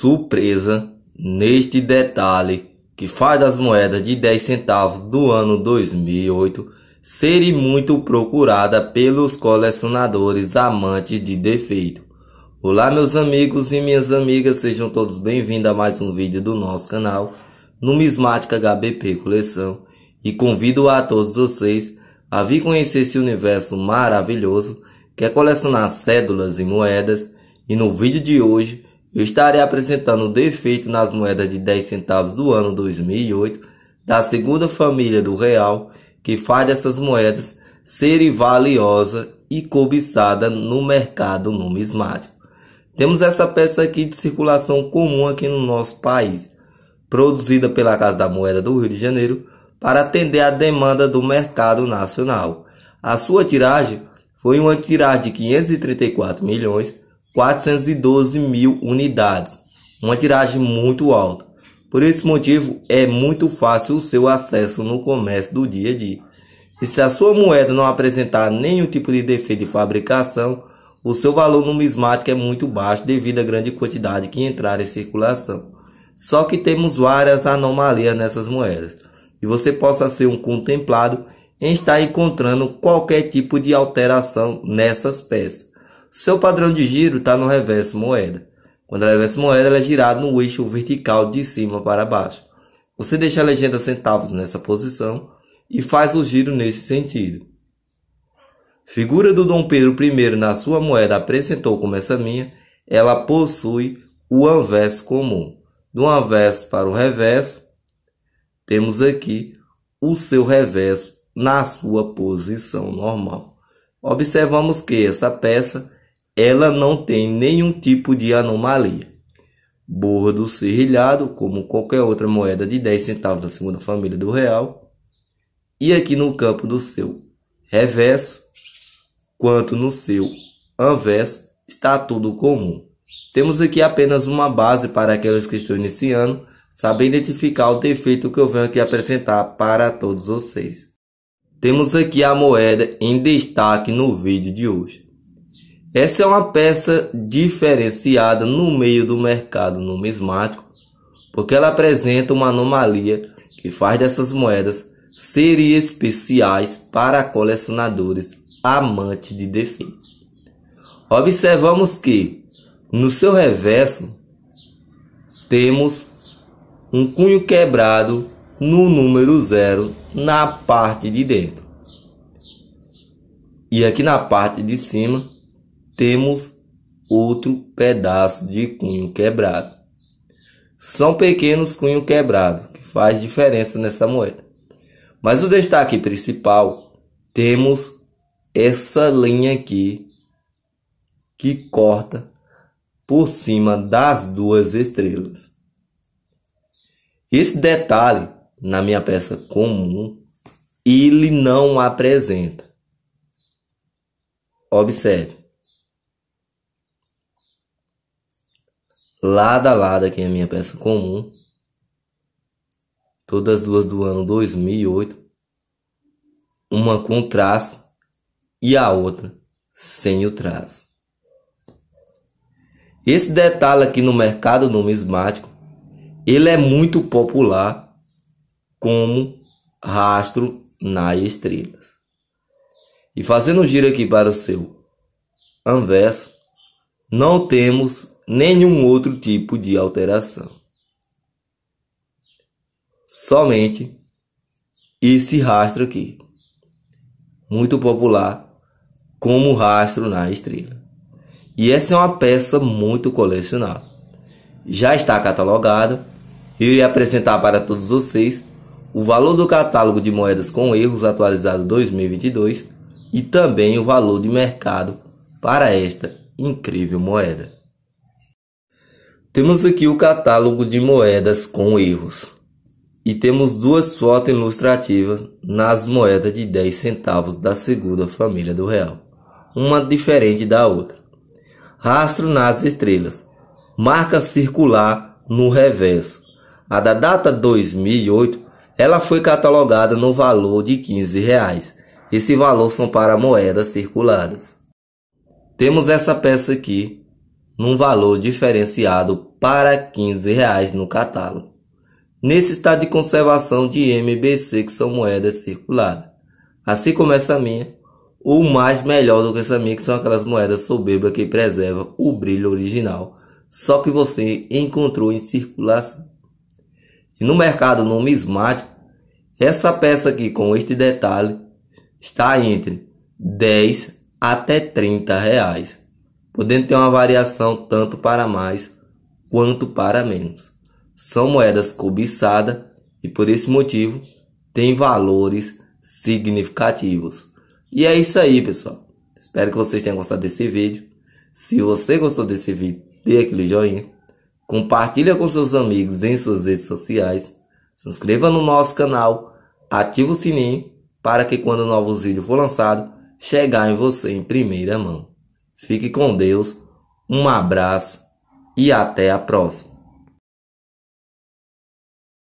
surpresa neste detalhe que faz das moedas de 10 centavos do ano 2008 serem muito procurada pelos colecionadores amantes de defeito. Olá meus amigos e minhas amigas, sejam todos bem-vindos a mais um vídeo do nosso canal Numismática HBP Coleção e convido a todos vocês a vir conhecer esse universo maravilhoso que é colecionar cédulas e moedas e no vídeo de hoje eu estarei apresentando o defeito nas moedas de 10 centavos do ano 2008 da segunda família do real que faz essas moedas serem valiosa e cobiçada no mercado numismático. Temos essa peça aqui de circulação comum aqui no nosso país, produzida pela Casa da Moeda do Rio de Janeiro para atender à demanda do mercado nacional. A sua tiragem foi uma tiragem de 534 milhões 412 mil unidades, uma tiragem muito alta. Por esse motivo, é muito fácil o seu acesso no comércio do dia a dia. E se a sua moeda não apresentar nenhum tipo de defeito de fabricação, o seu valor numismático é muito baixo devido à grande quantidade que entrar em circulação. Só que temos várias anomalias nessas moedas, e você possa ser um contemplado em estar encontrando qualquer tipo de alteração nessas peças. Seu padrão de giro está no reverso moeda. Quando é reverso moeda ela é girada no eixo vertical de cima para baixo. Você deixa a legenda centavos nessa posição e faz o giro nesse sentido. Figura do Dom Pedro I na sua moeda apresentou como essa minha, ela possui o anverso comum. Do anverso para o reverso, temos aqui o seu reverso na sua posição normal. Observamos que essa peça ela não tem nenhum tipo de anomalia. Bordo serrilhado, como qualquer outra moeda de 10 centavos da segunda família do real. E aqui no campo do seu reverso, quanto no seu anverso, está tudo comum. Temos aqui apenas uma base para aqueles que estão iniciando, saber identificar o defeito que eu venho aqui apresentar para todos vocês. Temos aqui a moeda em destaque no vídeo de hoje. Essa é uma peça diferenciada no meio do mercado numismático, porque ela apresenta uma anomalia que faz dessas moedas serem especiais para colecionadores amantes de defeito. Observamos que no seu reverso temos um cunho quebrado no número zero na parte de dentro. E aqui na parte de cima temos outro pedaço de cunho quebrado. São pequenos cunho quebrado, que faz diferença nessa moeda. Mas o destaque principal, temos essa linha aqui, que corta por cima das duas estrelas. Esse detalhe, na minha peça comum, ele não apresenta. Observe. lado a lado aqui a minha peça comum. Todas duas do ano 2008. Uma com traço e a outra sem o traço. Esse detalhe aqui no mercado numismático, ele é muito popular como rastro nas estrelas. E fazendo um giro aqui para o seu anverso, não temos nenhum outro tipo de alteração. Somente esse rastro aqui, muito popular como rastro na estrela. E essa é uma peça muito colecionável. Já está catalogada. Eu irei apresentar para todos vocês o valor do catálogo de moedas com erros atualizado 2022 e também o valor de mercado para esta incrível moeda. Temos aqui o catálogo de moedas com erros. E temos duas fotos ilustrativas nas moedas de 10 centavos da segunda família do real, uma diferente da outra. Rastro nas estrelas. Marca circular no reverso. A da data 2008, ela foi catalogada no valor de 15 reais. Esse valor são para moedas circuladas. Temos essa peça aqui num valor diferenciado para R$ reais no catálogo. Nesse estado de conservação de MBC, que são moedas circuladas. Assim como essa minha, ou mais melhor do que essa minha, que são aquelas moedas soberba que preserva o brilho original, só que você encontrou em circulação. E no mercado numismático, essa peça aqui com este detalhe está entre 10 até R$ 30, reais, podendo ter uma variação tanto para mais quanto para menos. São moedas cobiçadas e por esse motivo têm valores significativos. E é isso aí, pessoal. Espero que vocês tenham gostado desse vídeo. Se você gostou desse vídeo, dê aquele joinha. Compartilha com seus amigos em suas redes sociais. Se inscreva no nosso canal. Ative o sininho para que quando novos vídeos for lançado chegar em você em primeira mão. Fique com Deus, um abraço e até a próxima.